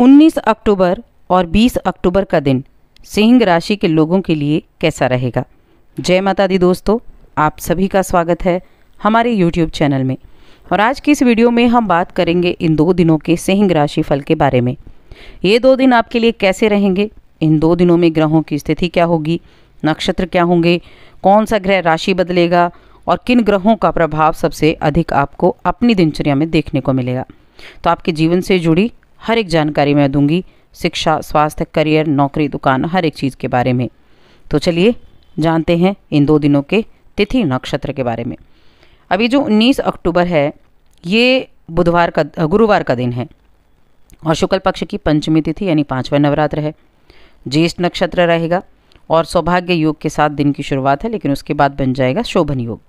19 अक्टूबर और 20 अक्टूबर का दिन सिंह राशि के लोगों के लिए कैसा रहेगा जय माता दी दोस्तों आप सभी का स्वागत है हमारे YouTube चैनल में और आज की इस वीडियो में हम बात करेंगे इन दो दिनों के सिंह राशि फल के बारे में ये दो दिन आपके लिए कैसे रहेंगे इन दो दिनों में ग्रहों की स्थिति क्या होगी नक्षत्र क्या होंगे कौन सा ग्रह राशि बदलेगा और किन ग्रहों का प्रभाव सबसे अधिक आपको अपनी दिनचर्या में देखने को मिलेगा तो आपके जीवन से जुड़ी हर एक जानकारी मैं दूंगी शिक्षा स्वास्थ्य करियर नौकरी दुकान हर एक चीज़ के बारे में तो चलिए जानते हैं इन दो दिनों के तिथि नक्षत्र के बारे में अभी जो 19 अक्टूबर है ये बुधवार का गुरुवार का दिन है और शुक्ल पक्ष की पंचमी तिथि यानी पाँचवा नवरात्र है ज्येष्ठ नक्षत्र रहेगा और सौभाग्य योग के साथ दिन की शुरुआत है लेकिन उसके बाद बन जाएगा शोभन योग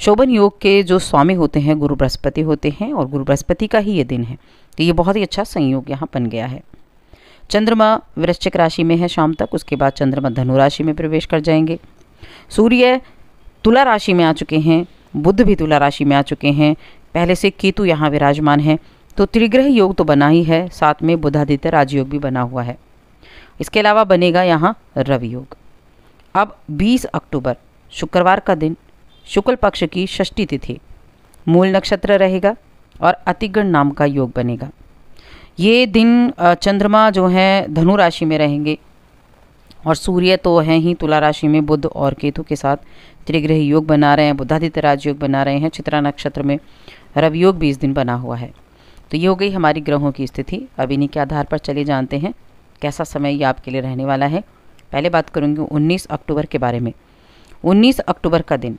शोभन योग के जो स्वामी होते हैं गुरु बृहस्पति होते हैं और गुरु बृहस्पति का ही ये दिन है तो ये बहुत ही अच्छा संयोग यहाँ बन गया है चंद्रमा वृश्चिक राशि में है शाम तक उसके बाद चंद्रमा धनु राशि में प्रवेश कर जाएंगे सूर्य तुला राशि में आ चुके हैं बुद्ध भी तुला राशि में आ चुके हैं पहले से केतु यहाँ विराजमान है तो त्रिग्रह योग तो बना ही है साथ में बुधादित्य राजयोग भी बना हुआ है इसके अलावा बनेगा यहाँ रवि योग अब 20 अक्टूबर शुक्रवार का दिन शुक्ल पक्ष की षष्ठी तिथि मूल नक्षत्र रहेगा और अतिगण नाम का योग बनेगा ये दिन चंद्रमा जो है धनु राशि में रहेंगे और सूर्य तो हैं ही तुला राशि में बुद्ध और केतु के साथ त्रिग्रह योग बना रहे हैं बुद्धादित्य राज योग बना रहे हैं चित्रा नक्षत्र में रव योग भी इस दिन बना हुआ है तो ये हो गई हमारी ग्रहों की स्थिति अब इन्हीं के आधार पर चले जानते हैं कैसा समय ये आपके लिए रहने वाला है पहले बात करूँगी उन्नीस अक्टूबर के बारे में उन्नीस अक्टूबर का दिन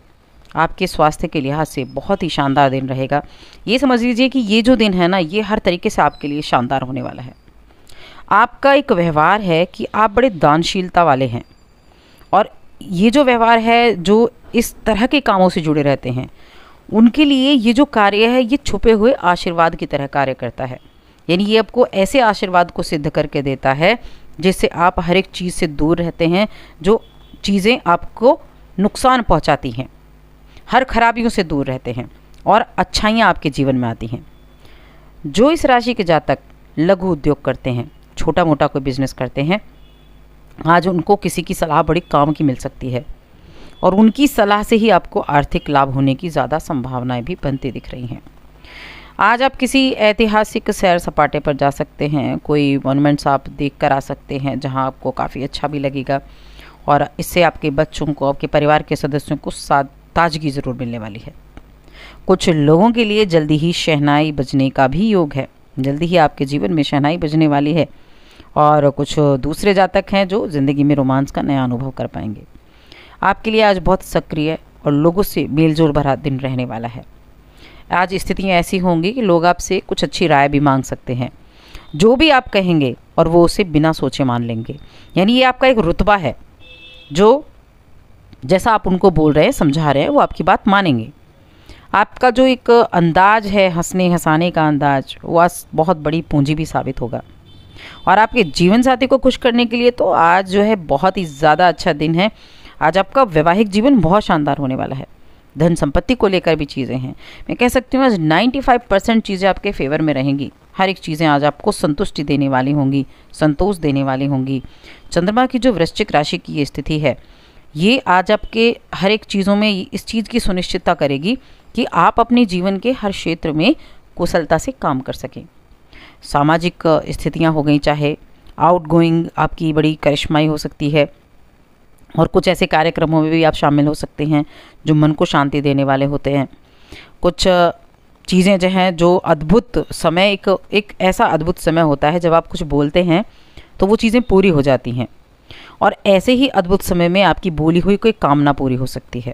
आपके स्वास्थ्य के लिहाज से बहुत ही शानदार दिन रहेगा ये समझ लीजिए कि ये जो दिन है ना ये हर तरीके से आपके लिए शानदार होने वाला है आपका एक व्यवहार है कि आप बड़े दानशीलता वाले हैं और ये जो व्यवहार है जो इस तरह के कामों से जुड़े रहते हैं उनके लिए ये जो कार्य है ये छुपे हुए आशीर्वाद की तरह कार्य करता है यानी ये आपको ऐसे आशीर्वाद को सिद्ध करके देता है जिससे आप हर एक चीज़ से दूर रहते हैं जो चीज़ें आपको नुकसान पहुंचाती हैं हर खराबियों से दूर रहते हैं और अच्छाइयाँ आपके जीवन में आती हैं जो इस राशि के जातक लघु उद्योग करते हैं छोटा मोटा कोई बिजनेस करते हैं आज उनको किसी की सलाह बड़ी काम की मिल सकती है और उनकी सलाह से ही आपको आर्थिक लाभ होने की ज़्यादा संभावनाएं भी बनती दिख रही हैं आज आप किसी ऐतिहासिक सैर सपाटे पर जा सकते हैं कोई मोनूमेंट्स आप देख कर आ सकते हैं जहां आपको काफ़ी अच्छा भी लगेगा और इससे आपके बच्चों को आपके परिवार के सदस्यों को साथ ताजगी ज़रूर मिलने वाली है कुछ लोगों के लिए जल्दी ही शहनाई बजने का भी योग है जल्दी ही आपके जीवन में शहनाई बजने वाली है और कुछ दूसरे जातक हैं जो ज़िंदगी में रोमांस का नया अनुभव कर पाएंगे आपके लिए आज बहुत सक्रिय और लोगों से मेलजोल भरा दिन रहने वाला है आज स्थितियाँ ऐसी होंगी कि लोग आपसे कुछ अच्छी राय भी मांग सकते हैं जो भी आप कहेंगे और वो उसे बिना सोचे मान लेंगे यानी ये आपका एक रुतबा है जो जैसा आप उनको बोल रहे हैं समझा रहे हैं वो आपकी बात मानेंगे आपका जो एक अंदाज है हंसने हंसाने का अंदाज वह बहुत बड़ी पूंजी भी साबित होगा और आपके जीवन साथी को खुश करने के लिए तो आज जो है बहुत ही ज़्यादा अच्छा दिन है आज आपका वैवाहिक जीवन बहुत शानदार होने वाला है धन संपत्ति को लेकर भी चीज़ें हैं मैं कह सकती हूँ आज 95 परसेंट चीज़ें आपके फेवर में रहेंगी हर एक चीज़ें आज आपको संतुष्टि देने वाली होंगी संतोष देने वाली होंगी चंद्रमा की जो वृश्चिक राशि की ये स्थिति है ये आज आपके हर एक चीज़ों में इस चीज़ की सुनिश्चितता करेगी कि आप अपने जीवन के हर क्षेत्र में कुशलता से काम कर सकें सामाजिक स्थितियाँ हो गई चाहे आउटगोइंग आपकी बड़ी करिश्माई हो सकती है और कुछ ऐसे कार्यक्रमों में भी आप शामिल हो सकते हैं जो मन को शांति देने वाले होते हैं कुछ चीज़ें जो हैं जो अद्भुत समय एक एक ऐसा अद्भुत समय होता है जब आप कुछ बोलते हैं तो वो चीज़ें पूरी हो जाती हैं और ऐसे ही अद्भुत समय में आपकी बोली हुई कोई कामना पूरी हो सकती है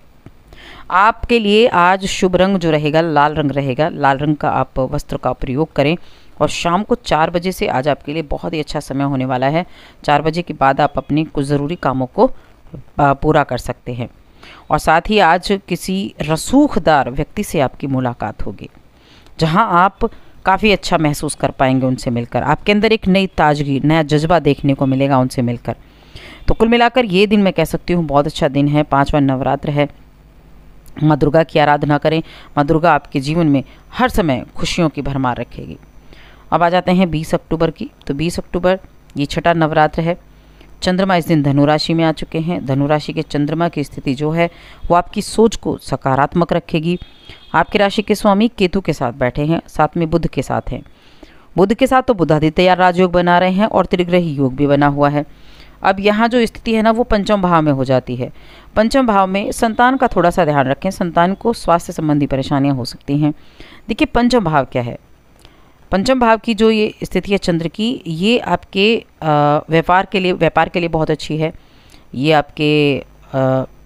आपके लिए आज शुभ रंग जो रहेगा लाल रंग रहेगा लाल रंग का आप वस्त्र का प्रयोग करें और शाम को चार बजे से आज आपके लिए बहुत ही अच्छा समय होने वाला है चार बजे के बाद आप अपने कुछ ज़रूरी कामों को पूरा कर सकते हैं और साथ ही आज किसी रसूखदार व्यक्ति से आपकी मुलाकात होगी जहां आप काफ़ी अच्छा महसूस कर पाएंगे उनसे मिलकर आपके अंदर एक नई ताजगी नया जज्बा देखने को मिलेगा उनसे मिलकर तो कुल मिलाकर ये दिन मैं कह सकती हूँ बहुत अच्छा दिन है पाँचवा नवरात्र है माँ दुर्गा की आराधना करें माँ दुर्गा आपके जीवन में हर समय खुशियों की भरमार रखेगी अब आ जाते हैं बीस अक्टूबर की तो बीस अक्टूबर ये छठा नवरात्र है चंद्रमा इस दिन धनुराशि में आ चुके हैं धनुराशि के चंद्रमा की स्थिति जो है वो आपकी सोच को सकारात्मक रखेगी आपकी राशि के स्वामी केतु के साथ बैठे हैं साथ में बुध के साथ हैं बुध के साथ तो बुधादित्य या राजयोग बना रहे हैं और त्रिग्रही योग भी बना हुआ है अब यहाँ जो स्थिति है ना वो पंचम भाव में हो जाती है पंचम भाव में संतान का थोड़ा सा ध्यान रखें संतान को स्वास्थ्य संबंधी परेशानियाँ हो सकती हैं देखिए पंचम भाव क्या है पंचम भाव की जो ये स्थिति है चंद्र की ये आपके व्यापार के लिए व्यापार के लिए बहुत अच्छी है ये आपके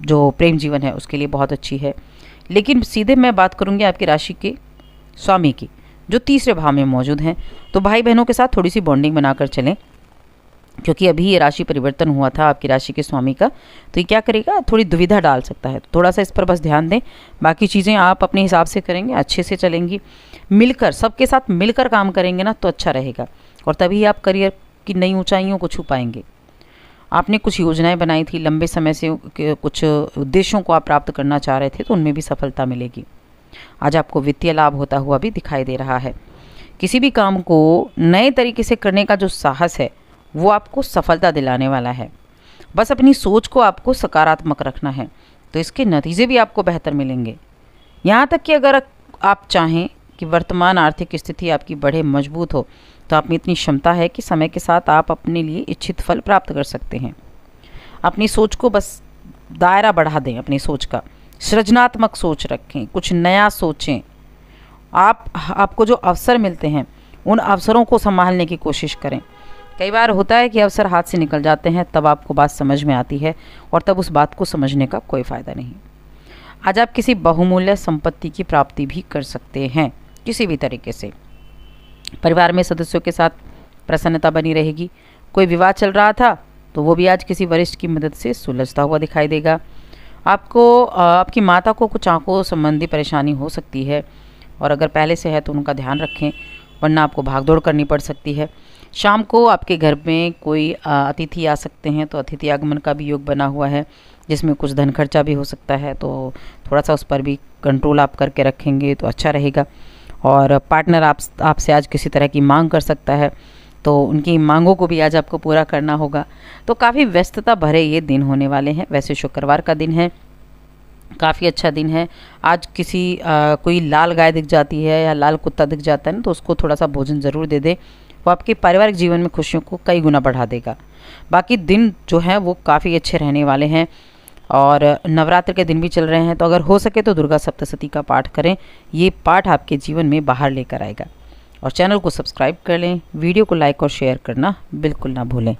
जो प्रेम जीवन है उसके लिए बहुत अच्छी है लेकिन सीधे मैं बात करूँगी आपकी राशि के स्वामी की जो तीसरे भाव में मौजूद हैं तो भाई बहनों के साथ थोड़ी सी बॉन्डिंग बनाकर चलें क्योंकि अभी ये राशि परिवर्तन हुआ था आपकी राशि के स्वामी का तो ये क्या करेगा थोड़ी दुविधा डाल सकता है थोड़ा सा इस पर बस ध्यान दें बाकी चीज़ें आप अपने हिसाब से करेंगे अच्छे से चलेंगी मिलकर सबके साथ मिलकर काम करेंगे ना तो अच्छा रहेगा और तभी आप करियर की नई ऊंचाइयों को छू पाएंगे आपने कुछ योजनाएं बनाई थी लंबे समय से कुछ उद्देश्यों को आप प्राप्त करना चाह रहे थे तो उनमें भी सफलता मिलेगी आज आपको वित्तीय लाभ होता हुआ भी दिखाई दे रहा है किसी भी काम को नए तरीके से करने का जो साहस है वो आपको सफलता दिलाने वाला है बस अपनी सोच को आपको सकारात्मक रखना है तो इसके नतीजे भी आपको बेहतर मिलेंगे यहाँ तक कि अगर आप चाहें कि वर्तमान आर्थिक स्थिति आपकी बढ़े मजबूत हो तो आप में इतनी क्षमता है कि समय के साथ आप अपने लिए इच्छित फल प्राप्त कर सकते हैं अपनी सोच को बस दायरा बढ़ा दें अपनी सोच का सृजनात्मक सोच रखें कुछ नया सोचें आप आपको जो अवसर मिलते हैं उन अवसरों को संभालने की कोशिश करें कई बार होता है कि अवसर हाथ से निकल जाते हैं तब आपको बात समझ में आती है और तब उस बात को समझने का कोई फ़ायदा नहीं आज आप किसी बहुमूल्य संपत्ति की प्राप्ति भी कर सकते हैं किसी भी तरीके से परिवार में सदस्यों के साथ प्रसन्नता बनी रहेगी कोई विवाह चल रहा था तो वो भी आज किसी वरिष्ठ की मदद से सुलझता हुआ दिखाई देगा आपको आपकी माता को कुछ आंखों संबंधी परेशानी हो सकती है और अगर पहले से है तो उनका ध्यान रखें वरना आपको भागदौड़ करनी पड़ सकती है शाम को आपके घर में कोई अतिथि आ सकते हैं तो अतिथि आगमन का भी योग बना हुआ है जिसमें कुछ धन खर्चा भी हो सकता है तो थोड़ा सा उस पर भी कंट्रोल आप करके रखेंगे तो अच्छा रहेगा और पार्टनर आप आपसे आज किसी तरह की मांग कर सकता है तो उनकी मांगों को भी आज आपको पूरा करना होगा तो काफ़ी व्यस्तता भरे ये दिन होने वाले हैं वैसे शुक्रवार का दिन है काफ़ी अच्छा दिन है आज किसी आ, कोई लाल गाय दिख जाती है या लाल कुत्ता दिख जाता है ना तो उसको थोड़ा सा भोजन ज़रूर दे दें वो आपके पारिवारिक जीवन में खुशियों को कई गुना बढ़ा देगा बाकी दिन जो है वो काफ़ी अच्छे रहने वाले हैं और नवरात्र के दिन भी चल रहे हैं तो अगर हो सके तो दुर्गा सप्तशती का पाठ करें ये पाठ आपके जीवन में बाहर लेकर आएगा और चैनल को सब्सक्राइब कर लें वीडियो को लाइक और शेयर करना बिल्कुल ना भूलें